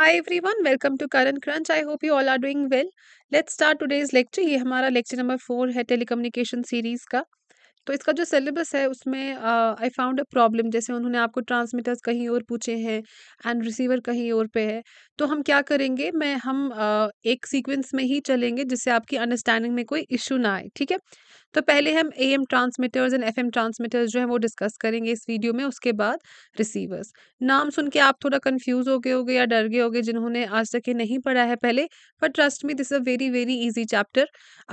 Hi everyone, welcome to Current Crunch. I hope you all are doing well. Let's start today's lecture. ये हमारा lecture number four है telecommunication series का तो इसका जो syllabus है उसमें आई फाउंड अ प्रॉब्लम जैसे उन्होंने आपको ट्रांसमीटर्स कहीं और पूछे हैं एंड रिसीवर कहीं और पे है तो हम क्या करेंगे मैं हम uh, एक सीक्वेंस में ही चलेंगे जिससे आपकी अंडरस्टैंडिंग में कोई इशू ना आए ठीक है तो पहले हम A M transmitters and F M transmitters जो है वो डिस्कस करेंगे इस वीडियो में उसके बाद रिसीवर्स नाम सुन के आप थोड़ा कन्फ्यूज हो गए हो गए या डर गए हो गए जिन्होंने आज तक ये नहीं पढ़ा है पहले but trust me this a very very easy chapter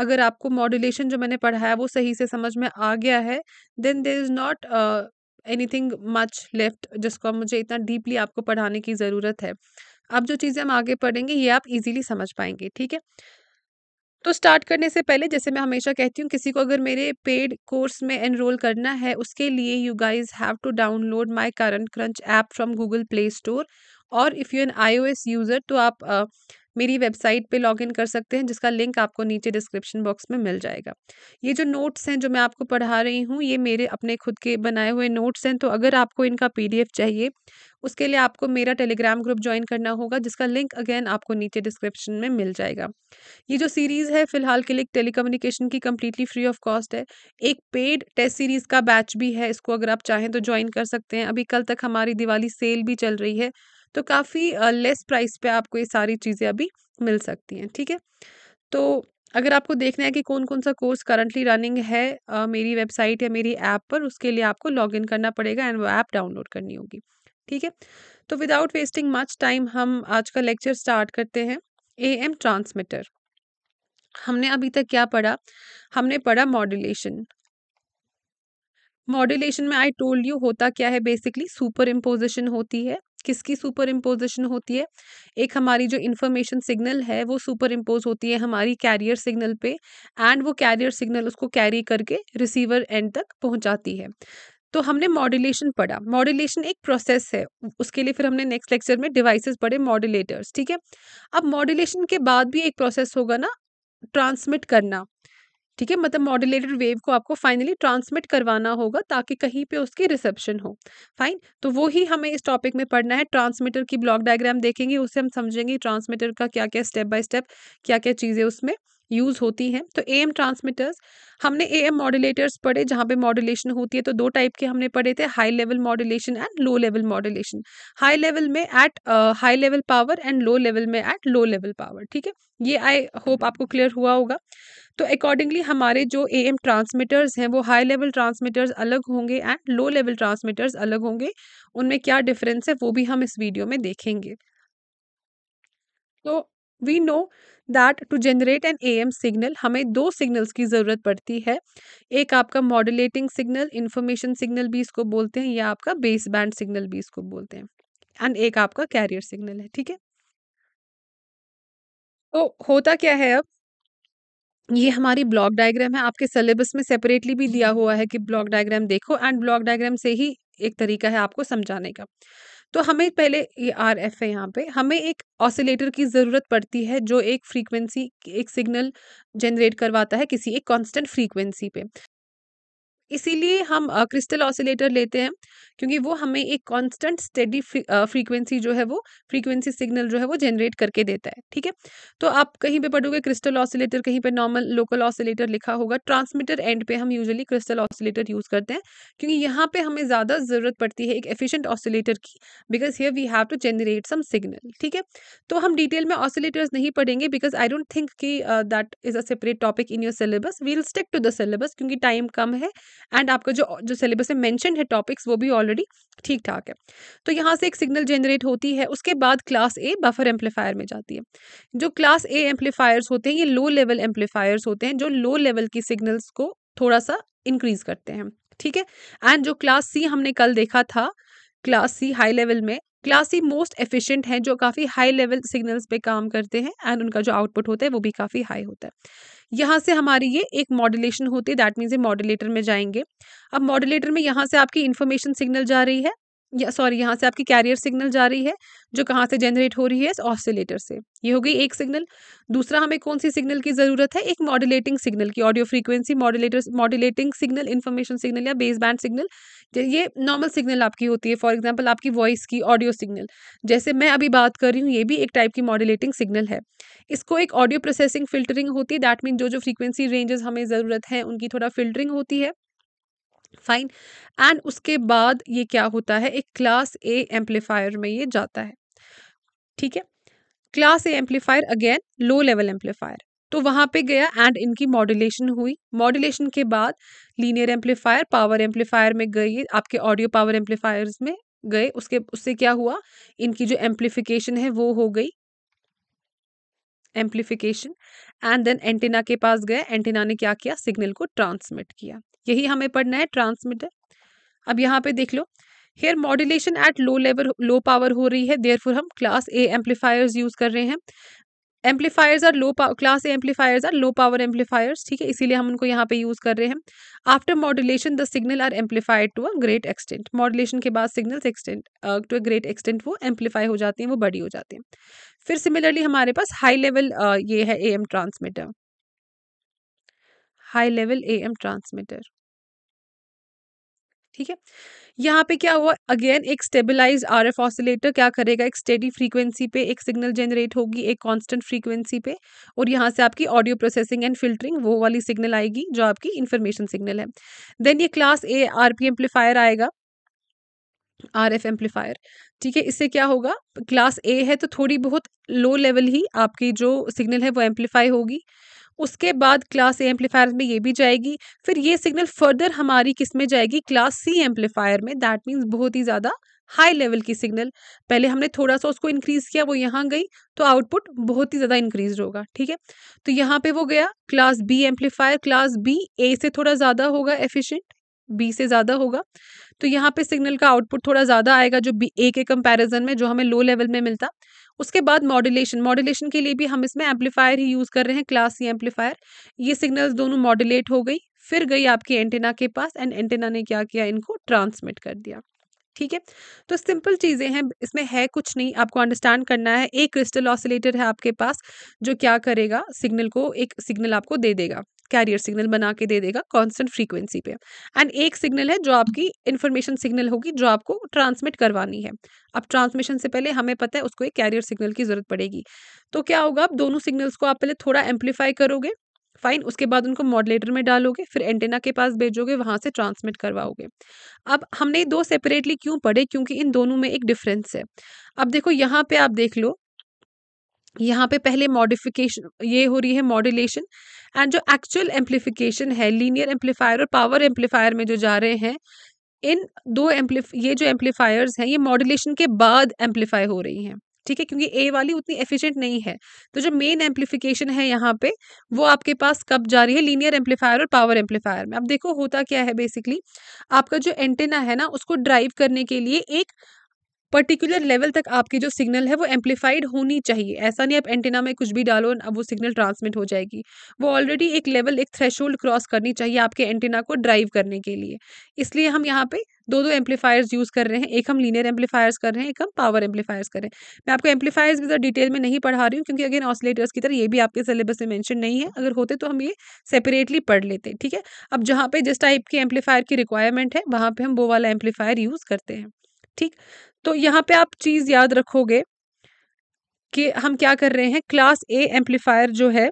अगर आपको मॉड्यूलेशन जो मैंने पढ़ाया वो सही से समझ में आ गया है then there is not anything much left जिसको मुझे इतना डीपली आपको पढ़ाने की ज़रूरत है अब जो चीज़ें हम आगे पढ़ेंगे ये आप इजीली समझ पाएंगे ठीक है तो स्टार्ट करने से पहले जैसे मैं हमेशा कहती हूँ किसी को अगर मेरे पेड कोर्स में एनरोल करना है उसके लिए you guys have to download my current crunch app from Google Play Store और if you an I user तो आप मेरी वेबसाइट पे लॉगिन कर सकते हैं जिसका लिंक आपको नीचे डिस्क्रिप्शन बॉक्स में मिल जाएगा ये जो नोट्स हैं जो मैं आपको पढ़ा रही हूँ ये मेरे अपने खुद के बनाए हुए नोट्स हैं तो अगर आपको इनका पी चाहिए उसके लिए आपको मेरा टेलीग्राम ग्रुप ज्वाइन करना होगा जिसका लिंक अगेन आपको नीचे डिस्क्रिप्शन में मिल जाएगा ये जो सीरीज़ है फिलहाल के लिए टेलीकम्युनिकेशन की कम्प्लीटली फ्री ऑफ कॉस्ट है एक पेड टेस्ट सीरीज़ का बैच भी है इसको अगर आप चाहें तो ज्वाइन कर सकते हैं अभी कल तक हमारी दिवाली सेल भी चल रही है तो काफ़ी लेस प्राइस पे आपको ये सारी चीज़ें अभी मिल सकती हैं ठीक है तो अगर आपको देखना है कि कौन कौन सा कोर्स करंटली रनिंग है आ, मेरी वेबसाइट या मेरी ऐप पर उसके लिए आपको लॉग इन करना पड़ेगा एंड वो ऐप डाउनलोड करनी होगी ठीक है तो विदाउट वेस्टिंग मच टाइम हम आज का लेक्चर स्टार्ट करते हैं ए एम ट्रांसमीटर हमने अभी तक क्या पढ़ा हमने पढ़ा मॉड्यूलेशन मॉड्यूलेशन में आई टोल्ड यू होता क्या है बेसिकली सुपर इम्पोजिशन होती है किसकी सुपर इम्पोजिशन होती है एक हमारी जो इन्फॉर्मेशन सिग्नल है वो सुपर इम्पोज होती है हमारी कैरियर सिग्नल पे एंड वो कैरियर सिग्नल उसको कैरी करके रिसीवर एंड तक पहुंचाती है तो हमने मॉड्यूलेशन पढ़ा मॉड्यूलेशन एक प्रोसेस है उसके लिए फिर हमने नेक्स्ट लेक्चर में डिवाइसेस पढ़े मॉड्यूलेटर्स ठीक है अब मॉड्यूलेशन के बाद भी एक प्रोसेस होगा ना ट्रांसमिट करना ठीक है मतलब मॉड्यूलेटेड वेव को आपको फाइनली ट्रांसमिट करवाना होगा ताकि कहीं पे उसकी रिसेप्शन हो फाइन तो वो ही हमें इस टॉपिक में पढ़ना है ट्रांसमीटर की ब्लॉक डायग्राम देखेंगे उससे हम समझेंगे ट्रांसमीटर का क्या क्या स्टेप बाय स्टेप क्या क्या चीज़ें उसमें यूज़ होती हैं तो ए एम ट्रांसमीटर्स हमने ए एम मॉड्यूलेटर्स पढ़े जहाँ पे मॉड्यूलेशन होती है तो दो टाइप के हमने पढ़े थे high level modulation and low level modulation high level में at high level power and low level में एट लो लेवल पावर ठीक है ये आई होप आपको क्लियर हुआ होगा तो अकॉर्डिंगली हमारे जो ए एम ट्रांसमीटर्स हैं वो हाई लेवल ट्रांसमीटर्स अलग होंगे एंड लो लेवल ट्रांसमीटर्स अलग होंगे उनमें क्या डिफरेंस है वो भी हम इस वीडियो में देखेंगे तो we know that to generate an A M signal हमें दो सिग्नल्स की ज़रूरत पड़ती है एक आपका मॉडुलेटिंग सिग्नल इन्फॉर्मेशन सिग्नल भी इसको बोलते हैं या आपका बेस बैंड सिग्नल भी इसको बोलते हैं एंड एक आपका कैरियर सिग्नल है ठीक है तो होता क्या है अब ये हमारी ब्लॉक डायग्राम है आपके सिलेबस में सेपरेटली भी दिया हुआ है कि ब्लॉक डायग्राम देखो एंड ब्लॉक डायग्राम से ही एक तरीका है आपको समझाने का तो हमें पहले ये आर एफ है यहाँ पे हमें एक ऑसिलेटर की ज़रूरत पड़ती है जो एक फ्रीक्वेंसी एक सिग्नल जनरेट करवाता है किसी एक कांस्टेंट फ्रीक्वेंसी पे इसीलिए हम क्रिस्टल ऑसिलेटर लेते हैं क्योंकि वो हमें एक कांस्टेंट स्टेडी फ्रीक्वेंसी जो है वो फ्रीक्वेंसी सिग्नल जो है वो जनरेट करके देता है ठीक है तो आप कहीं पे पढ़ोगे क्रिस्टल ऑसिलेटर कहीं पे नॉर्मल लोकल ऑसिलेटर लिखा होगा ट्रांसमीटर एंड पे हम यूजली क्रिस्टल ऑसिलेटर यूज़ करते हैं क्योंकि यहाँ पे हमें ज़्यादा ज़रूरत पड़ती है एक एफिशिएंट ऑसिलेटर की because here we have to generate some signal ठीक है तो हम डिटेल में ऑसिलेटर्स नहीं पढ़ेंगे बिकॉज आई डोंट थिंक कि that is a separate topic in your syllabus we'll stick to the syllabus क्योंकि टाइम कम है एंड आपका जो जो सिलेबस में मैंशन है टॉपिक्स वो भी ऑलरेडी ठीक ठाक है तो यहाँ से एक सिग्नल जनरेट होती है उसके बाद क्लास ए बफर एम्पलीफायर में जाती है जो क्लास ए एम्पलीफायर्स होते हैं ये लो लेवल एम्पलीफायर्स होते हैं जो लो लेवल की सिग्नल्स को थोड़ा सा इंक्रीज करते हैं ठीक है एंड जो क्लास सी हमने कल देखा था क्लास सी हाई लेवल में क्लास सी मोस्ट एफिशिएंट हैं जो काफ़ी हाई लेवल सिग्नल्स पे काम करते हैं एंड उनका जो आउटपुट होता है वो भी काफ़ी हाई होता है यहाँ से हमारी ये एक मॉड्यूलेशन होती है दैट मीन्स ये मॉड्यूलेटर में जाएंगे अब मॉड्यूलेटर में यहाँ से आपकी इन्फॉर्मेशन सिग्नल जा रही है या सॉरी यहाँ से आपकी कैरियर सिग्नल जा रही है जो कहाँ से जनरेट हो रही है ऑसिलेटर से ये हो गई एक सिग्नल दूसरा हमें कौन सी सिग्नल की ज़रूरत है एक मॉड्यूलेटिंग सिग्नल की audio frequency modulator modulating signal information signal या बेस बैंड सिग्नल ये नॉर्मल सिग्नल आपकी होती है फॉर एग्जाम्पल आपकी वॉइस की ऑडियो सिग्नल जैसे मैं अभी बात कर रही हूँ ये भी एक टाइप की मॉड्यूलेटिंग सिग्नल है इसको एक ऑडियो प्रोसेसिंग फिल्टरिंग होती है दैट मीन जो जो फ्रीक्वेंसी रेंजेस हमें ज़रूरत है उनकी थोड़ा फिल्टरिंग होती है फाइन एंड उसके बाद ये क्या होता है एक क्लास ए एम्पलीफायर में ये जाता है ठीक है class A amplifier again low level amplifier तो वहां पे गया एंड इनकी मॉड्यूलेशन हुई मॉड्यूलेशन के बाद लीनियर एम्पलीफायर पावर एम्पलीफायर में गई आपके ऑडियो पावर एम्पलीफायर में गए उसके उससे क्या हुआ इनकी जो एम्पलीफिकेशन है वो हो गई एम्पलीफिकेशन एंड देन एंटीना के पास गए एंटीना ने क्या किया सिग्नल को ट्रांसमिट किया यही हमें पढ़ना है ट्रांसमीटर अब यहाँ पे देख लो here modulation at low level low power हो रही है देयर हम क्लास ए एम्पलीफायर्स यूज कर रहे हैं amplifiers are low power class A amplifiers are low power amplifiers ठीक है इसीलिए हम उनको यहाँ पे यूज कर रहे हैं after modulation the signal are amplified to a great extent modulation के बाद signals extent to a great extent वो एम्पलीफाई हो जाती हैं वो बड़ी हो जाती हैं फिर सिमिलरली हमारे पास हाई लेवल uh, ये है A M transmitter high level A M transmitter ठीक है यहाँ पे क्या हुआ अगेन एक स्टेबलाइज आर एफ ऑसिलेटर क्या करेगा एक स्टेडी फ्रीक्वेंसी पे एक सिग्नल जनरेट होगी एक कांस्टेंट फ्रीक्वेंसी पे और यहाँ से आपकी ऑडियो प्रोसेसिंग एंड फिल्टरिंग वो वाली सिग्नल आएगी जो आपकी इन्फॉर्मेशन सिग्नल है देन ये class A R P amplifier आएगा आर एफ एम्पलीफायर ठीक है इससे क्या होगा क्लास ए है तो थोड़ी बहुत लो लेवल ही आपकी जो सिग्नल है वो एम्पलीफाई होगी उसके बाद क्लास ए एम्पलीफायर में ये भी जाएगी फिर ये सिग्नल फर्दर हमारी किस में जाएगी क्लास सी एम्पलीफायर में दैट मीन्स बहुत ही ज़्यादा हाई लेवल की सिग्नल पहले हमने थोड़ा सा उसको इंक्रीज किया वो यहाँ गई तो आउटपुट बहुत ही ज़्यादा इंक्रीज होगा ठीक है तो यहाँ पे वो गया class B amplifier class B A से थोड़ा ज़्यादा होगा एफिशिएंट बी से ज़्यादा होगा तो यहाँ पे सिग्नल का आउटपुट थोड़ा ज़्यादा आएगा जो बी ए के कंपैरिजन में जो हमें लो लेवल में मिलता उसके बाद मॉड्यूलेशन मॉड्यूलेशन के लिए भी हम इसमें एम्पलीफायर ही यूज़ कर रहे हैं क्लास सी एम्पलीफायर ये सिग्नल्स दोनों मॉड्यूलेट हो गई फिर गई आपके एंटेना के पास एंड एंटेना ने क्या किया इनको ट्रांसमिट कर दिया ठीक है तो सिंपल चीज़ें हैं इसमें है कुछ नहीं आपको अंडरस्टैंड करना है एक क्रिस्टल ऑसिलेटर है आपके पास जो क्या करेगा सिग्नल को एक सिग्नल आपको दे देगा कैरियर सिग्नल बना के दे देगा कॉन्स्टेंट फ्रीक्वेंसी पे एंड एक सिग्नल है जो आपकी इन्फॉर्मेशन सिग्नल होगी जो आपको ट्रांसमिट करवानी है अब ट्रांसमिशन से पहले हमें पता है उसको एक कैरियर सिग्नल की जरूरत पड़ेगी तो क्या होगा आप दोनों सिग्नल्स को आप पहले थोड़ा एम्पलीफाई करोगे फाइन उसके बाद उनको मॉडलेटर में डालोगे फिर एंटेना के पास भेजोगे वहां से ट्रांसमिट करवाओगे अब हमने दो सेपरेटली क्यों पढ़े क्योंकि इन दोनों में एक डिफरेंस है अब देखो यहाँ पे आप देख लो यहाँ पे पहले मॉडिफिकेशन ये हो रही है मॉड्यूलेशन एंड जो एक्चुअल एम्पलीफिकेशन है लीनियर एम्पलीफायर और पावर एम्पलीफायर में जो जा रहे हैं इन दो एम्पलीफ ये जो एम्पलीफायर्स हैं ये मॉड्यूलेशन के बाद एम्पलीफाई हो रही हैं ठीक है क्योंकि ए वाली उतनी एफिशिएंट नहीं है तो जो मेन एम्पलीफिकेशन है यहाँ पे वो आपके पास कब जा रही है लीनियर एम्पलीफायर और पावर एम्पलीफायर में अब देखो होता क्या है बेसिकली आपका जो एंटेना है ना उसको ड्राइव करने के लिए एक पर्टिकुलर लेवल तक आपकी जो सिग्नल है वो एम्पलीफाइड होनी चाहिए ऐसा नहीं आप एंटेना में कुछ भी डालो अब वो सिग्नल ट्रांसमिट हो जाएगी वो ऑलरेडी एक लेवल एक थ्रेश क्रॉस करनी चाहिए आपके एंटेना को ड्राइव करने के लिए इसलिए हम यहाँ पे दो दो एम्पलीफायर्स यूज़ कर रहे हैं एक हम लीनियर एम्पलीफायर्स कर रहे हैं एक हम पावर एम्पलीफायर्स कर रहे हैं मैं आपको एम्पलीफायर्स भी डिटेल में नहीं पढ़ा रही हूँ क्योंकि अगेन ऑसिलेटर्स की तरह ये भी आपके सिलेबस में मेंशन नहीं है अगर होते तो हम ये सेपरेटली पढ़ लेते ठीक है अब जहाँ पे जिस टाइप के एम्पलीफायर की रिक्वायरमेंट है वहाँ पर हम वो वाला एम्पलीफायर यूज़ करते हैं ठीक तो यहाँ पे आप चीज़ याद रखोगे कि हम क्या कर रहे हैं क्लास ए एम्पलीफायर जो है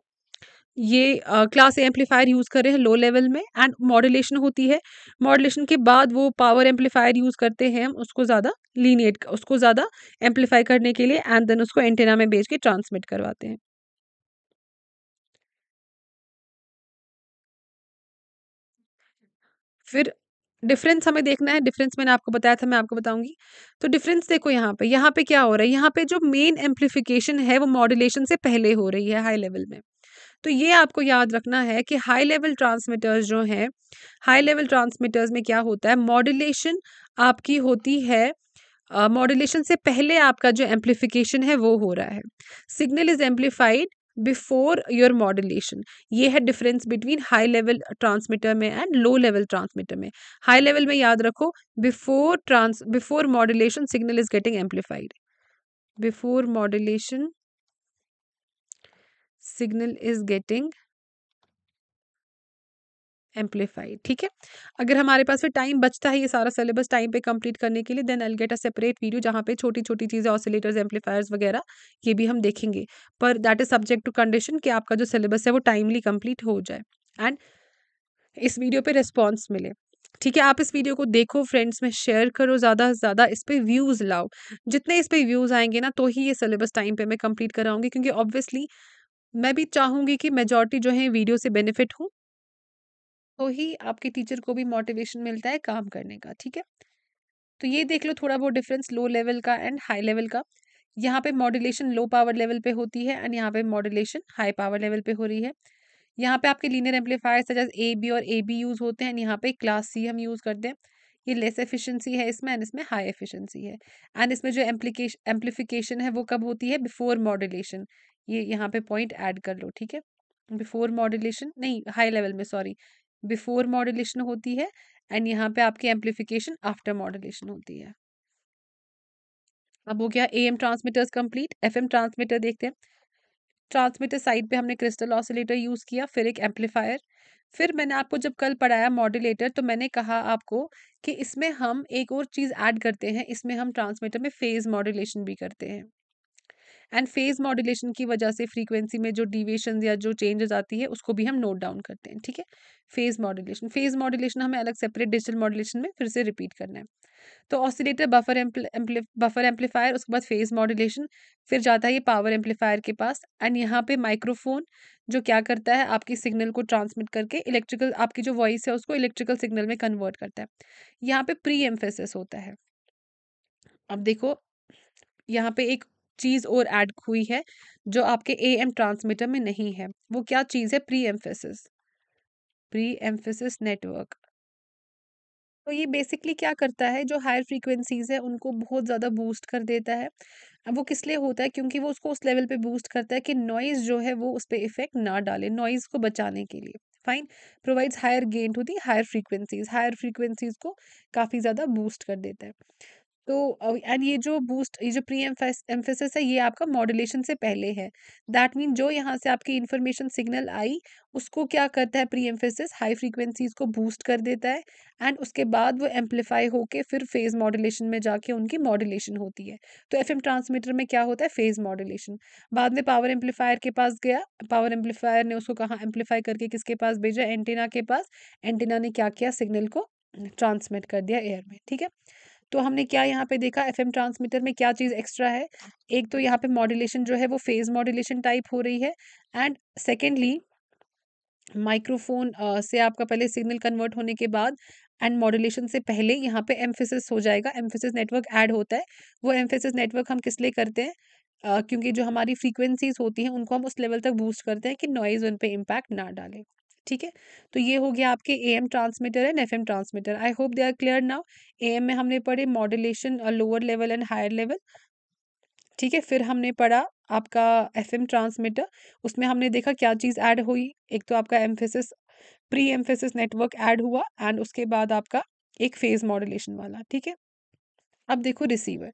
ये क्लास ए एम्पलीफायर यूज़ कर रहे हैं लो लेवल में एंड मॉडुलेशन होती है मॉडुलेशन के बाद वो पावर एम्पलीफायर यूज़ करते हैं हम उसको ज़्यादा लीनिएट उसको ज़्यादा एम्पलीफाई करने के लिए एंड देन उसको एंटेना में बेच के ट्रांसमिट करवाते हैं फिर डिफरेंस हमें देखना है डिफरेंस मैंने आपको बताया था मैं आपको बताऊंगी तो डिफरेंस देखो यहाँ पे यहाँ पे क्या हो रहा है यहाँ पे जो मेन एम्पलीफिकेशन है वो मॉड्यूलेशन से पहले हो रही है हाई लेवल में तो ये आपको याद रखना है कि हाई लेवल ट्रांसमीटर्स जो हैं हाई लेवल ट्रांसमीटर्स में क्या होता है मॉड्यूलेशन आपकी होती है मॉड्यूलेशन uh, से पहले आपका जो एम्पलीफिकेशन है वो हो रहा है signal is amplified before your modulation ये है difference between high level transmitter में एंड लो लेवल ट्रांसमीटर में हाई लेवल में याद रखो before trans before modulation signal is getting amplified before modulation signal is getting amplify ठीक है अगर हमारे पास फिर टाइम बचता है ये सारा सिलेबस टाइम पे कंप्लीट करने के लिए then I get a separate video जहाँ पे छोटी छोटी चीज़ें ऑसिलेटर्स एम्पलीफायर्स वगैरह ये भी हम देखेंगे पर that is subject to condition कि आपका जो सिलेबस है वो टाइमली कंप्लीट हो जाए एंड इस वीडियो पे रिस्पॉन्स मिले ठीक है आप इस वीडियो को देखो फ्रेंड्स में शेयर करो ज़्यादा से ज़्यादा इस पर व्यूज़ लाओ जितने इस पर व्यूज़ आएंगे ना तो ही ये सिलेबस टाइम पे मैं कंप्लीट कराऊंगी क्योंकि ऑब्वियसली मैं भी चाहूँगी कि मेजॉरिटी जो है वीडियो से बेनिफिट हूँ तो ही आपके टीचर को भी मोटिवेशन मिलता है काम करने का ठीक है तो ये देख लो थोड़ा बहुत डिफरेंस लो लेवल का एंड हाई लेवल का यहाँ पे मॉड्यूलेशन लो पावर लेवल पे होती है एंड यहाँ पे मॉड्यूलेशन हाई पावर लेवल पे हो रही है यहाँ पे आपके लीनियर एम्पलीफायर सजा ए बी और ए बी यूज़ होते हैं एंड यहाँ पे क्लास सी हम यूज़ करते हैं ये लेस एफिशिएंसी है इसमें एंड इसमें हाई एफिशिएंसी है एंड इसमें जो एम्प्लीकेशन एम्प्लीफिकेशन है वो कब होती है बिफोर मॉड्यूलेशन ये यहाँ पे पॉइंट ऐड कर लो ठीक है बिफोर मॉड्यूलेशन नहीं हाई लेवल में सॉरी बिफोर मॉड्यूलेशन होती है एंड यहाँ पे आपकी एम्पलीफिकेशन आफ्टर मॉड्यूलेशन होती है अब हो गया A M transmitters complete F M transmitter देखते हैं ट्रांसमीटर साइड पे हमने क्रिस्टल ऑसिलेटर यूज़ किया फिर एक एम्पलीफायर फिर मैंने आपको जब कल पढ़ाया मॉड्यूलेटर तो मैंने कहा आपको कि इसमें हम एक और चीज़ ऐड करते हैं इसमें हम ट्रांसमीटर में फेज़ मॉड्यूलेशन भी करते हैं एंड फेज मॉड्यूलेशन की वजह से फ्रीक्वेंसी में जो डिविएशन या जो चेंजेस आती है उसको भी हम नोट डाउन करते हैं ठीक है फेज मॉड्यूलेशन फेज मॉड्यूलेशन हमें अलग सेपरेट डिजिटल मॉड्यूलेशन में फिर से रिपीट करना है तो ऑसिलेटर बफर बफर एम्पलीफायर उसके बाद फेज मॉड्यूलेशन फिर जाता है ये पावर एम्पलीफायर के पास एंड यहाँ पे माइक्रोफोन जो क्या करता है आपकी सिग्नल को ट्रांसमिट करके इलेक्ट्रिकल आपकी जो वॉइस है उसको इलेक्ट्रिकल सिग्नल में कन्वर्ट करता है यहाँ पे प्री एम्फेसिस होता है अब देखो यहाँ पे एक चीज़ और ऐड हुई है जो आपके ए एम ट्रांसमीटर में नहीं है वो क्या चीज़ है pre emphasis pre emphasis network तो ये बेसिकली क्या करता है जो हायर फ्रीक्वेंसीज है उनको बहुत ज़्यादा बूस्ट कर देता है वो किस लिए होता है क्योंकि वो उसको उस लेवल पे बूस्ट करता है कि नॉइज़ जो है वो उस पर इफेक्ट ना डाले नॉइज़ को बचाने के लिए fine provides higher gain to the higher frequencies higher frequencies को काफ़ी ज़्यादा बूस्ट कर देता है तो एंड ये जो बूस्ट ये जो प्री एम्फेसिस है ये आपका मॉड्यूलेशन से पहले है दैट मीन जो यहाँ से आपकी इन्फॉर्मेशन सिग्नल आई उसको क्या करता है प्री एम्फेसिस हाई फ्रीक्वेंसीज को बूस्ट कर देता है एंड उसके बाद वो एम्पलीफाई होके फिर फेज मॉड्यूलेशन में जाके उनकी मॉड्यूलेशन होती है तो एफ ट्रांसमीटर में क्या होता है फेज मॉड्यूलेशन बाद में पावर एम्पलीफायर के पास गया पावर एम्पलीफायर ने उसको कहाँ एम्पलीफाई करके किसके पास भेजा एंटीना के पास एंटीना ने क्या किया सिग्नल को ट्रांसमिट कर दिया एयर में ठीक है तो हमने क्या यहाँ पे देखा एफ ट्रांसमीटर में क्या चीज़ एक्स्ट्रा है एक तो यहाँ पे मॉड्यूलेशन जो है वो फेज मॉड्यूलेशन टाइप हो रही है एंड सेकेंडली माइक्रोफोन से आपका पहले सिग्नल कन्वर्ट होने के बाद एंड मॉड्यूलेशन से पहले यहाँ पे एम्फेसिस हो जाएगा एम्फेसिस नेटवर्क ऐड होता है वो एम्फेसिस नेटवर्क हम किस लिए करते हैं Uh, क्योंकि जो हमारी फ्रीक्वेंसीज होती हैं उनको हम उस लेवल तक बूस्ट करते हैं कि नॉइज़ उन पर इम्पैक्ट ना डाले ठीक है तो ये हो गया आपके A M transmitter and F M transmitter I hope they are clear now A M में हमने पढ़े modulation lower level and higher level ठीक है फिर हमने पढ़ा आपका एफ एम ट्रांसमीटर उसमें हमने देखा क्या चीज़ ऐड हुई एक तो आपका emphasis pre emphasis network add हुआ एंड उसके बाद आपका एक फेज मॉडुलेशन वाला ठीक है अब देखो receiver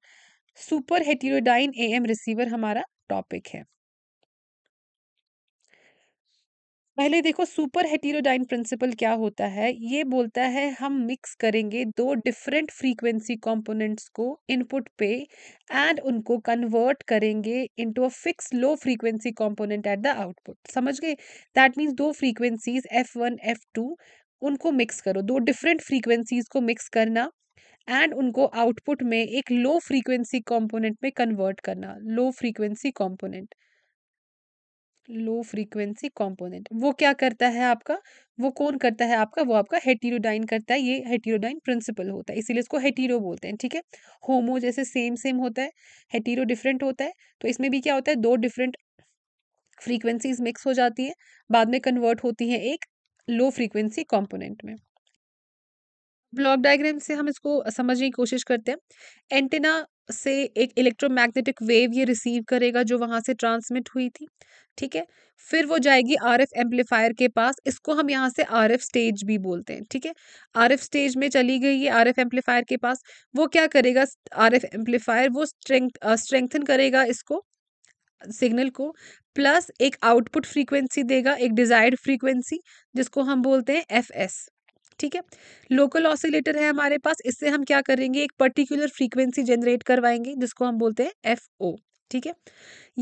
super heterodyne A M receiver हमारा टॉपिक है पहले देखो सुपर हेटीरोडाइन प्रिंसिपल क्या होता है ये बोलता है हम मिक्स करेंगे दो डिफरेंट फ्रीक्वेंसी कंपोनेंट्स को इनपुट पे एंड उनको कन्वर्ट करेंगे into a fix low frequency component at the output समझ गए दैट मीन्स दो frequencies F one F two उनको मिक्स करो दो डिफरेंट फ्रीक्वेंसीज को मिक्स करना एंड उनको आउटपुट में एक लो फ्रीक्वेंसी कंपोनेंट में कन्वर्ट करना low frequency component low frequency component वो क्या करता है आपका वो कौन करता है आपका वो आपका हेटीरोडाइन करता है ये हेटीरोडाइन प्रिंसिपल होता है इसीलिए इसको हेटीरो बोलते हैं ठीक है होमो जैसे सेम सेम होता है हेटीरो डिफरेंट होता है तो इसमें भी क्या होता है दो डिफरेंट फ्रीक्वेंसीज मिक्स हो जाती है बाद में कन्वर्ट होती है एक लो फ्रीक्वेंसी कॉम्पोनेंट में ब्लॉक डायग्राम से हम इसको समझने की कोशिश करते हैं एंटेना से एक इलेक्ट्रोमैग्नेटिक वेव ये रिसीव करेगा जो वहाँ से ट्रांसमिट हुई थी ठीक है फिर वो जाएगी आर एफ एम्पलीफायर के पास इसको हम यहाँ से आर एफ स्टेज भी बोलते हैं ठीक है आर एफ स्टेज में चली गई है आर एफ एम्पलीफायर के पास वो क्या करेगा आर एफ एम्पलीफायर वो स्ट्रेंथ स्ट्रेंथन करेगा इसको सिग्नल को प्लस एक आउटपुट फ्रीक्वेंसी देगा एक डिजायर्ड फ्रीक्वेंसी जिसको हम बोलते हैं एफ एस ठीक है लोकल ऑसिलेटर है हमारे पास इससे हम क्या करेंगे एक पर्टिकुलर फ्रीक्वेंसी जनरेट करवाएंगे जिसको हम बोलते हैं एफ ओ ठीक है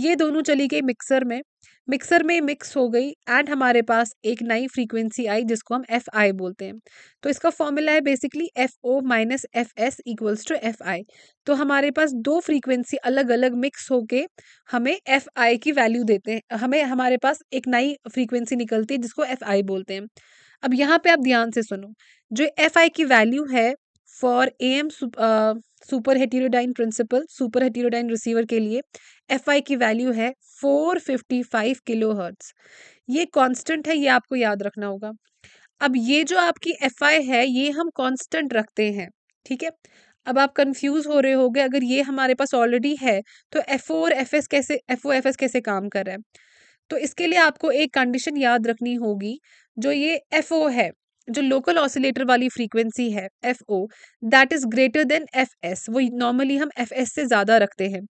ये दोनों चली गई मिक्सर में मिक्सर में मिक्स हो गई एंड हमारे पास एक नई फ्रीक्वेंसी आई जिसको हम एफ आई बोलते हैं तो इसका फॉर्मूला है basically F O minus F S equals to F I तो हमारे पास दो फ्रीक्वेंसी अलग अलग मिक्स होके हमें एफ आई की वैल्यू देते हैं हमें हमारे पास एक नई फ्रीक्वेंसी निकलती है जिसको एफ आई बोलते हैं अब यहाँ पे आप ध्यान से सुनो जो एफ आई की वैल्यू है for A M super heterodyne principle super heterodyne receiver के लिए एफ आई की वैल्यू है four fifty five kilo hertz ये कांस्टेंट है ये आपको याद रखना होगा अब ये जो आपकी एफ आई है ये हम कांस्टेंट रखते हैं ठीक है अब आप कंफ्यूज हो रहे होगे अगर ये हमारे पास ऑलरेडी है तो एफ ओ और एफ एस कैसे एफ ओ एफ एस कैसे काम कर रहा है तो इसके लिए आपको एक कंडीशन याद रखनी होगी जो ये एफ ओ है जो लोकल ऑसिलेटर वाली फ्रीक्वेंसी है F O that is greater than F S वो नॉर्मली हम एफ एस से ज़्यादा रखते हैं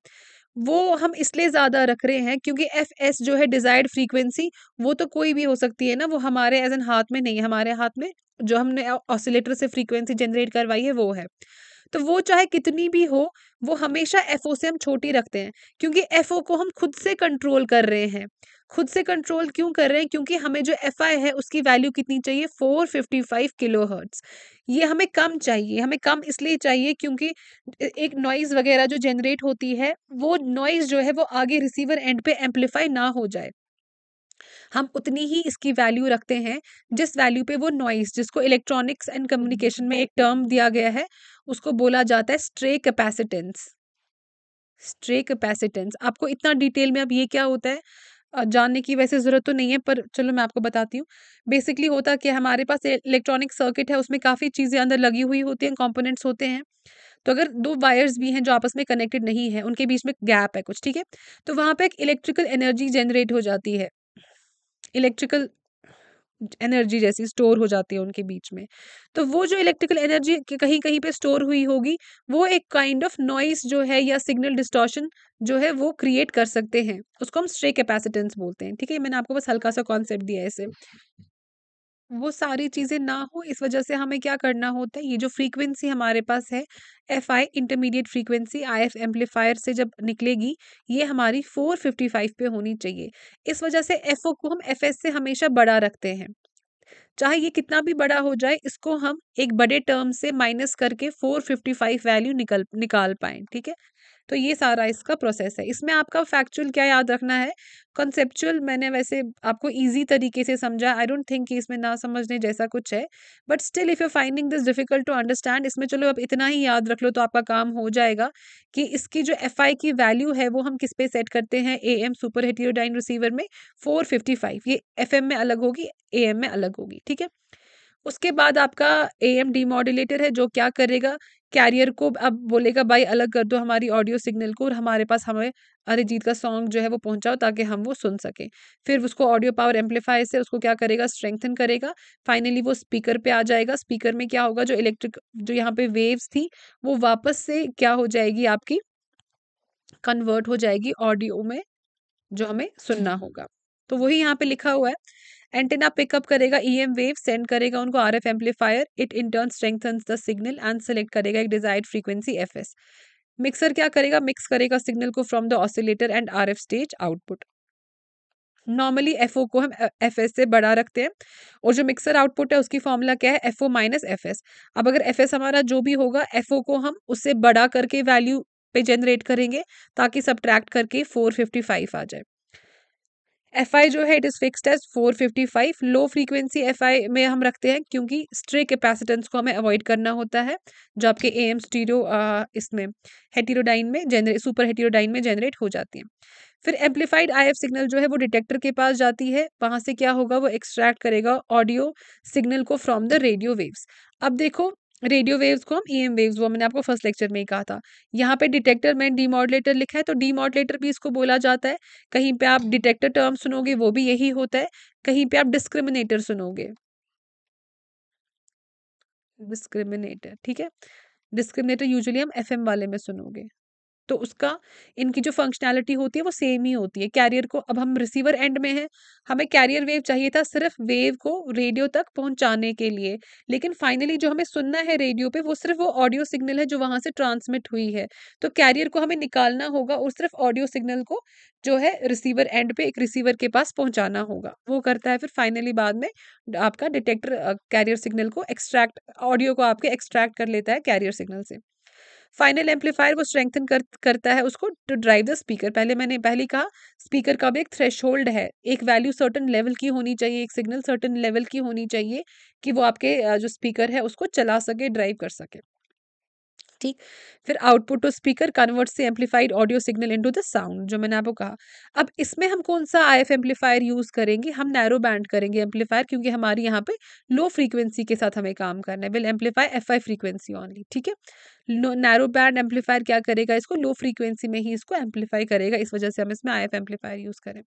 वो हम इसलिए ज़्यादा रख रहे हैं क्योंकि एफ एस जो है डिज़ायर्ड फ्रीक्वेंसी वो तो कोई भी हो सकती है ना वो हमारे एज एन हाथ में नहीं है हमारे हाथ में जो हमने ऑसिलेटर से फ्रीक्वेंसी जनरेट करवाई है वो है तो वो चाहे कितनी भी हो वो हमेशा एफ से हम छोटी रखते हैं क्योंकि एफ को हम खुद से कंट्रोल कर रहे हैं खुद से कंट्रोल क्यों कर रहे हैं क्योंकि हमें जो एफ है उसकी वैल्यू कितनी चाहिए four fifty five kilo hertz ये हमें कम चाहिए हमें कम इसलिए चाहिए क्योंकि एक नॉइज़ वगैरह जो जनरेट होती है वो नॉइज़ जो है वो आगे रिसीवर एंड पे एम्पलीफाई ना हो जाए हम उतनी ही इसकी वैल्यू रखते हैं जिस वैल्यू पे वो नॉइस जिसको इलेक्ट्रॉनिक्स एंड कम्युनिकेशन में एक टर्म दिया गया है उसको बोला जाता है स्ट्रे कैपेसिटेंस स्ट्रे कैपेसिटेंस आपको इतना डिटेल में अब ये क्या होता है जानने की वैसे ज़रूरत तो नहीं है पर चलो मैं आपको बताती हूँ बेसिकली होता कि हमारे पास इलेक्ट्रॉनिक सर्किट है उसमें काफ़ी चीज़ें अंदर लगी हुई होती हैं कंपोनेंट्स होते हैं तो अगर दो वायर्स भी हैं जो आपस में कनेक्टेड नहीं है उनके बीच में गैप है कुछ ठीक है तो वहाँ पर एक इलेक्ट्रिकल एनर्जी जनरेट हो जाती है इलेक्ट्रिकल एनर्जी जैसी स्टोर हो जाती है उनके बीच में तो वो जो इलेक्ट्रिकल एनर्जी कहीं कहीं पे स्टोर हुई होगी वो एक काइंड ऑफ नॉइस जो है या सिग्नल डिस्टॉर्शन जो है वो क्रिएट कर सकते हैं उसको हम स्ट्रे कैपेसिटेंस बोलते हैं ठीक है मैंने आपको बस हल्का सा कॉन्सेप्ट दिया है इसे वो सारी चीज़ें ना हो इस वजह से हमें क्या करना होता है ये जो फ्रीक्वेंसी हमारे पास है F I intermediate frequency F amplifier से जब निकलेगी ये हमारी फोर फिफ्टी फाइव पे होनी चाहिए इस वजह से एफ ओ को हम एफ एस से हमेशा बड़ा रखते हैं चाहे ये कितना भी बड़ा हो जाए इसको हम एक बड़े टर्म से माइनस करके फोर फिफ्टी फाइव वैल्यू निकल निकाल पाए ठीक है तो ये सारा इसका प्रोसेस है इसमें आपका फैक्चुअल क्या याद रखना है कॉन्सेप्चुअल मैंने वैसे आपको ईजी तरीके से समझा आई डोंट थिंक कि इसमें ना समझने जैसा कुछ है but still if you finding this difficult to understand इसमें चलो आप इतना ही याद रख लो तो आपका काम हो जाएगा कि इसकी जो एफ की वैल्यू है वो हम किस पे सेट करते हैं A M super heterodyne receiver में फोर फिफ्टी फाइव ये एफ में अलग होगी ए में अलग होगी ठीक है उसके बाद आपका ए एम डी मॉड्यूलेटर है जो क्या करेगा कैरियर को अब बोलेगा भाई अलग कर दो हमारी ऑडियो सिग्नल को और हमारे पास हमें अरिजीत का सॉन्ग जो है वो पहुंचाओ ताकि हम वो सुन सकें फिर उसको ऑडियो पावर एम्पलीफायर से उसको क्या करेगा स्ट्रेंथन करेगा फाइनली वो स्पीकर पे आ जाएगा स्पीकर में क्या होगा जो इलेक्ट्रिक जो यहाँ पे वेव्स थी वो वापस से क्या हो जाएगी आपकी कन्वर्ट हो जाएगी ऑडियो में जो हमें सुनना होगा तो वही यहाँ पे लिखा हुआ है एंटेना पिकअप करेगा ई एम वेव सेंड करेगा उनको R F amplifier it in turn strengthen the signal and select करेगा एक desired frequency F S mixer क्या करेगा मिक्स करेगा सिग्नल को from the oscillator and R F stage output normally F O को हम एफ uh, एस से बड़ा रखते हैं और जो मिक्सर आउटपुट है उसकी फॉर्मूला क्या है F O minus F S अब अगर एफ एस हमारा जो भी होगा एफ ओ को हम उससे बड़ा करके वैल्यू पे जनरेट करेंगे ताकि सब ट्रैक्ट करके फोर फिफ्टी फाइव आ जाए एफ आई जो है it is fixed as five low frequency F I में हम रखते हैं क्योंकि स्ट्रे कैपेसिटेंस को हमें अवॉइड करना होता है जो आपके ए एम स्टीरो इसमें हेटीरोडाइन में जनरेट सुपर हेटीरोडाइन में जनरेट हो जाती है फिर एम्पलीफाइड आई एफ सिग्नल जो है वो डिटेक्टर के पास जाती है वहाँ से क्या होगा वो एक्सट्रैक्ट करेगा ऑडियो सिग्नल को फ्रॉम द रेडियो वेव्स अब देखो रेडियो वेव्स को हम ई e वेव्स वो मैंने आपको फर्स्ट लेक्चर में ही कहा था यहाँ पे डिटेक्टर में डीमोडलेटर लिखा है तो डीमोडलेटर भी इसको बोला जाता है कहीं पे आप डिटेक्टर टर्म सुनोगे वो भी यही होता है कहीं पे आप डिस्क्रिमिनेटर सुनोगे डिस्क्रिमिनेटर ठीक है डिस्क्रिमिनेटर यूजुअली हम एफ वाले में सुनोगे तो उसका इनकी जो फंक्शनैलिटी होती है वो सेम ही होती है कैरियर को अब हम रिसीवर एंड में हैं हमें कैरियर वेव चाहिए था सिर्फ वेव को रेडियो तक पहुंचाने के लिए लेकिन फाइनली जो हमें सुनना है रेडियो पे वो सिर्फ वो ऑडियो सिग्नल है जो वहां से ट्रांसमिट हुई है तो कैरियर को हमें निकालना होगा और सिर्फ ऑडियो सिग्नल को जो है रिसीवर एंड पे एक रिसीवर के पास पहुंचाना होगा वो करता है फिर फाइनली बाद में आपका डिटेक्टर कैरियर सिग्नल को एक्सट्रैक्ट ऑडियो को आपके एक्सट्रैक्ट कर लेता है कैरियर सिग्नल से फाइनल एम्पलीफायर वो स्ट्रेंथन कर, करता है उसको टू ड्राइव द स्पीकर पहले मैंने पहले कहा स्पीकर का भी एक थ्रेश है एक वैल्यू सर्टन लेवल की होनी चाहिए एक सिग्नल सर्टन लेवल की होनी चाहिए कि वो आपके जो स्पीकर है उसको चला सके ड्राइव कर सके ठीक फिर आउटपुट टू तो स्पीकर कन्वर्ट से amplified audio signal into the sound जो मैंने आपको कहा अब इसमें हम कौन सा आई एफ एम्पलीफायर यूज़ करेंगे हम नैरो बैंड करेंगे एम्पलीफायर क्योंकि हमारी यहाँ पे लो फ्रीक्वेंसी के साथ हमें काम करना है will amplify F I frequency only ठीक है नैरो बैंड एम्पलीफायर क्या करेगा इसको लो फ्रीक्वेंसी में ही इसको एम्पलीफाई करेगा इस वजह से हम इसमें आई एफ एम्पलीफायर यूज़ करें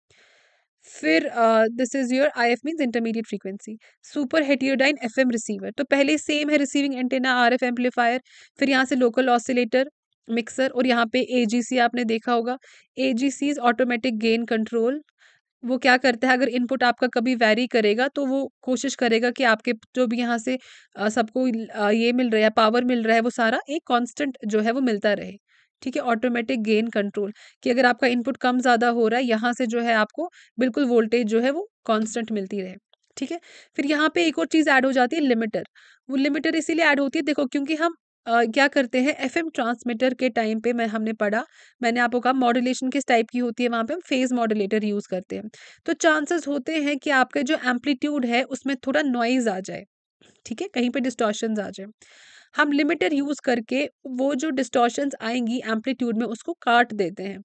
फिर this is your I F means intermediate frequency super heterodyne F M receiver तो पहले सेम है receiving antenna R F amplifier फिर यहाँ से लोकल ऑसिलेटर मिक्सर और यहाँ पे ए जी सी आपने देखा होगा A G C is automatic gain control वो क्या करता है अगर इनपुट आपका कभी वैरी करेगा तो वो कोशिश करेगा कि आपके जो भी यहाँ से सबको ये मिल रहा है पावर मिल रहा है वो सारा एक कांस्टेंट जो है वो मिलता रहे ठीक है ऑटोमेटिक गेन कंट्रोल कि अगर आपका इनपुट कम ज़्यादा हो रहा है यहाँ से जो है आपको बिल्कुल वोल्टेज जो है वो कॉन्स्टेंट मिलती रहे ठीक है फिर यहाँ पे एक और चीज़ ऐड हो जाती है लिमिटर वो लिमिटर इसीलिए ऐड होती है देखो क्योंकि हम आ, क्या करते हैं एफएम ट्रांसमीटर के टाइम पे मैं हमने पढ़ा मैंने आपको कहा मॉड्यूलेशन किस टाइप की होती है वहाँ पे हम फेज मॉड्यूलेटर यूज़ करते हैं तो चांसेस होते हैं कि आपका जो एम्पलीट्यूड है उसमें थोड़ा नॉइज आ जाए ठीक है कहीं पे डिस्टॉशन आ जाए हम लिमिटर यूज़ करके वो जो डिस्टोशन आएंगी एम्पलीट्यूड में उसको काट देते हैं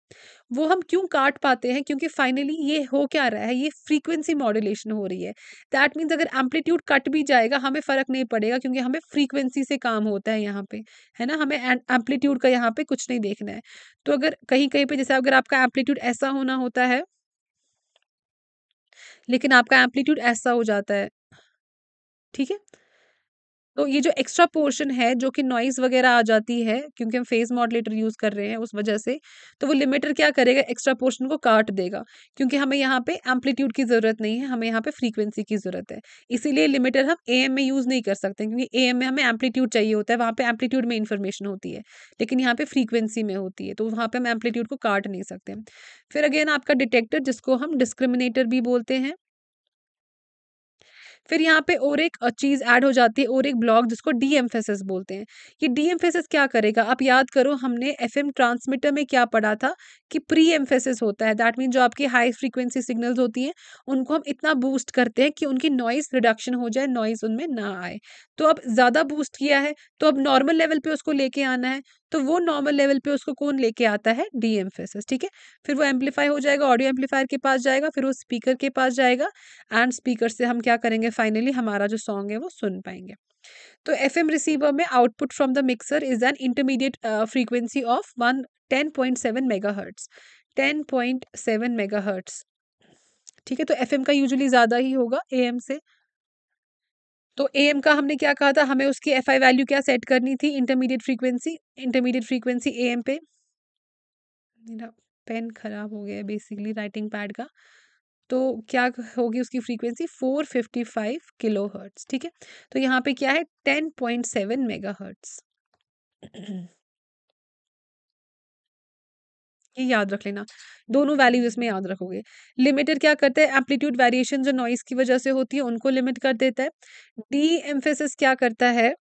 वो हम क्यों काट पाते हैं क्योंकि फाइनली ये हो क्या रहा है ये फ्रीक्वेंसी मॉड्यूलेशन हो रही है दैट मीन्स अगर एम्पलीट्यूड कट भी जाएगा हमें फ़र्क नहीं पड़ेगा क्योंकि हमें फ्रीक्वेंसी से काम होता है यहाँ पे है ना हमें एम्पलीट्यूड का यहाँ पे कुछ नहीं देखना है तो अगर कहीं कहीं पर जैसे अगर आपका एम्पलीट्यूड ऐसा होना होता है लेकिन आपका एम्पलीट्यूड ऐसा हो जाता है ठीक है तो ये जो एक्स्ट्रा पोर्शन है जो कि नॉइज वगैरह आ जाती है क्योंकि हम फेस मॉडलेटर यूज़ कर रहे हैं उस वजह से तो वो लिमिटर क्या करेगा एक्स्ट्रा पोर्शन को काट देगा क्योंकि हमें यहाँ पे एम्पलीट्यूड की ज़रूरत नहीं है हमें यहाँ पे फ्रीक्वेंसी की ज़रूरत है इसीलिए लिमिटर हम ए में यूज़ नहीं कर सकते क्योंकि ए में हमें एम्पलीट्यूड चाहिए होता है वहाँ पर एम्पलीट्यूड में इन्फॉर्मेशन होती है लेकिन यहाँ पे फ्रीक्वेंसी में होती है तो वहाँ पर हम एम्पलीट्यूड को काट नहीं सकते फिर अगेन आपका डिटेक्टर जिसको हम डिस्क्रिमिनेटर भी बोलते हैं फिर यहाँ पे और एक चीज़ ऐड हो जाती है और एक ब्लॉक जिसको डी एम्फेसिस बोलते हैं ये डी एम्फेसिस क्या करेगा आप याद करो हमने एफ ट्रांसमीटर में क्या पढ़ा था कि प्री एम्फेसिस होता है दैट मीन जो आपकी हाई फ्रीक्वेंसी सिग्नल्स होती हैं उनको हम इतना बूस्ट करते हैं कि उनकी नॉइस रिडक्शन हो जाए नॉइस उनमें ना आए तो अब ज़्यादा बूस्ट किया है तो अब नॉर्मल लेवल पे उसको लेके आना है तो वो नॉर्मल लेवल पे उसको कौन लेके आता है डी एम्फेसिस ठीक है फिर वो एम्पलीफाई हो जाएगा ऑडियो एम्पलीफायर के पास जाएगा फिर वो स्पीकर के पास जाएगा एंड स्पीकर से हम क्या करेंगे फाइनली हमारा जो सॉन्ग है वो सुन पाएंगे तो एफ एम रिसीवर में output from the mixer is an intermediate frequency of one ten point seven mega hertz ten point seven mega hertz ठीक है तो एफ का यूजली ज़्यादा ही होगा ए से तो ए एम का हमने क्या कहा था हमें उसकी एफ आई वैल्यू क्या सेट करनी थी intermediate frequency intermediate frequency A M पे मेरा पेन खराब हो गया बेसिकली राइटिंग पैड का तो क्या होगी उसकी frequency four fifty five kilo hertz ठीक है तो यहाँ पे क्या है ten point seven mega hertz ये याद रख लेना दोनों वैल्यूज इसमें याद रखोगे लिमिटेड क्या करते हैं एम्पलीट्यूड वेरिएशन जो नॉइस की वजह से होती है उनको लिमिट कर देता है डी एम्फेसिस क्या करता है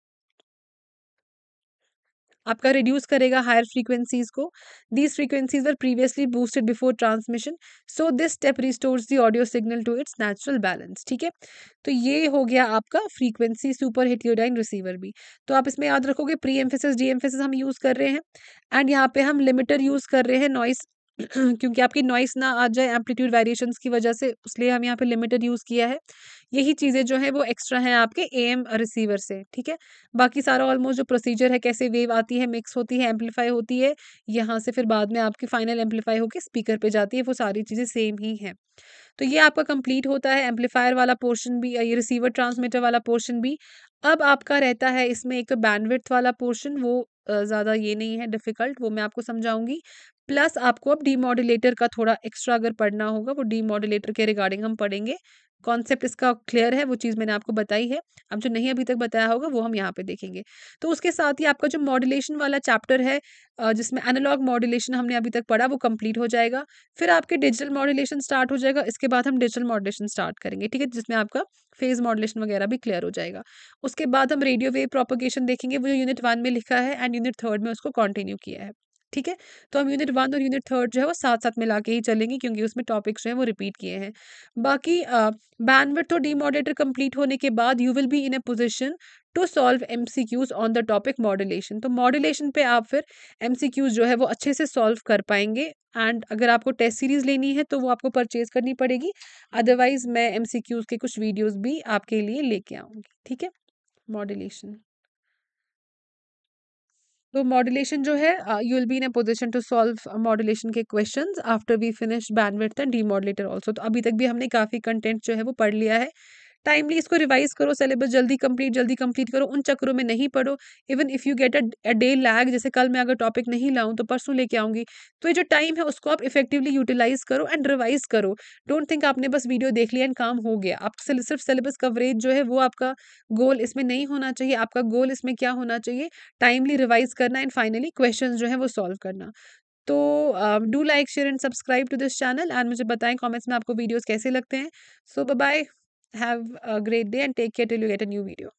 आपका रिड्यूस करेगा हायर फ्रीक्वेंसीज को these frequencies are previously boosted before transmission so this step restores the audio signal to its natural balance ठीक है तो ये हो गया आपका फ्रीक्वेंसी सुपर हिटियोडाइन रिसीवर भी तो आप इसमें याद रखोगे प्री एम्फेसिस डी एम्फेसिस हम यूज़ कर रहे हैं एंड यहाँ पे हम लिमिटर यूज़ कर रहे हैं नॉइस क्योंकि आपकी नॉइस ना आ जाए एम्पलीट्यूड वेरिएशंस की वजह से इसलिए हम यहाँ पे लिमिटेड यूज़ किया है यही चीज़ें जो है वो एक्स्ट्रा हैं आपके एम रिसीवर से ठीक है बाकी सारा ऑलमोस्ट जो प्रोसीजर है कैसे वेव आती है मिक्स होती है एम्पलीफाई होती है यहाँ से फिर बाद में आपकी फाइनल एम्पलीफाई होकर स्पीकर पर जाती है वो सारी चीज़ें सेम ही हैं तो ये आपका कंप्लीट होता है एम्पलीफायर वाला पोर्शन भी ये रिसीवर ट्रांसमीटर वाला पोर्शन भी अब आपका रहता है इसमें एक बैंडविथ बैंडविड्थ वाला पोर्शन वो ज़्यादा ये नहीं है डिफ़िकल्ट वो मैं आपको समझाऊंगी प्लस आपको अब डीमोडुलेटर का थोड़ा एक्स्ट्रा अगर पढ़ना होगा वो डीमोडुलेटर के रिगार्डिंग हम पढ़ेंगे कॉन्सेप्ट इसका क्लियर है वो चीज़ मैंने आपको बताई है अब जो नहीं अभी तक बताया होगा वो हम यहाँ पे देखेंगे तो उसके साथ ही आपका जो मॉड्यूलेशन वाला चैप्टर है जिसमें एनालॉग मॉड्यूलेशन हमने अभी तक पढ़ा वो कंप्लीट हो जाएगा फिर आपके डिजिटल मॉड्यूलेशन स्टार्ट हो जाएगा इसके बाद हम डिजिटल मॉड्यूलेशन स्टार्ट करेंगे ठीक है जिसमें आपका फेज मॉड्यूलेशन वगैरह भी क्लियर हो जाएगा उसके बाद हम रेडियो वेव प्रोपोगेशन देखेंगे वो यूनिट वन में लिखा है एंड यूनिट थर्ड में उसको कंटिन्यू किया है ठीक है तो हम यूनिट वन और यूनिट थर्ड जो है वो साथ साथ मिला के ही चलेंगे क्योंकि उसमें टॉपिक्स जो है वो रिपीट किए हैं बाकी तो डी मॉडरेटर कंप्लीट होने के बाद you will be in a position to solve M C Qs on the topic modulation तो मॉडुलेशन पे आप फिर एम सी क्यूज जो है वो अच्छे से सॉल्व कर पाएंगे एंड अगर आपको टेस्ट सीरीज लेनी है तो वो आपको परचेज करनी पड़ेगी अदरवाइज मैं एम सी क्यूज के कुछ वीडियोज भी आपके लिए लेके आऊँगी ठीक है मॉडुलेशन तो मॉड्यूलेशन जो है you will be in a position to solve modulation के question after we finish bandwidth and demodulator also तो अभी तक भी हमने काफ़ी कंटेंट जो है वो पढ़ लिया है टाइमली इसको रिवाइज करो सिलेबस जल्दी कंप्लीट जल्दी कंप्लीट करो उन चक्रों में नहीं पढ़ो even if you get a day lag जैसे कल मैं अगर टॉपिक नहीं लाऊं तो परसों लेके आऊंगी तो ये जो टाइम है उसको आप इफेक्टिवली यूटिलाइज करो एंड रिवाइज करो डोंट थिंक आपने बस वीडियो देख लिया एंड काम हो गया आप सिर्फ सिलेबस कवरेज जो है वो आपका गोल इसमें नहीं होना चाहिए आपका गोल इसमें क्या होना चाहिए टाइमली रिवाइज करना एंड फाइनली क्वेश्चन जो है वो सॉल्व करना तो do like share and subscribe to this channel and मुझे बताएं कमेंट्स में आपको वीडियोस कैसे लगते हैं so bye Have a great day and take care till you get a new video.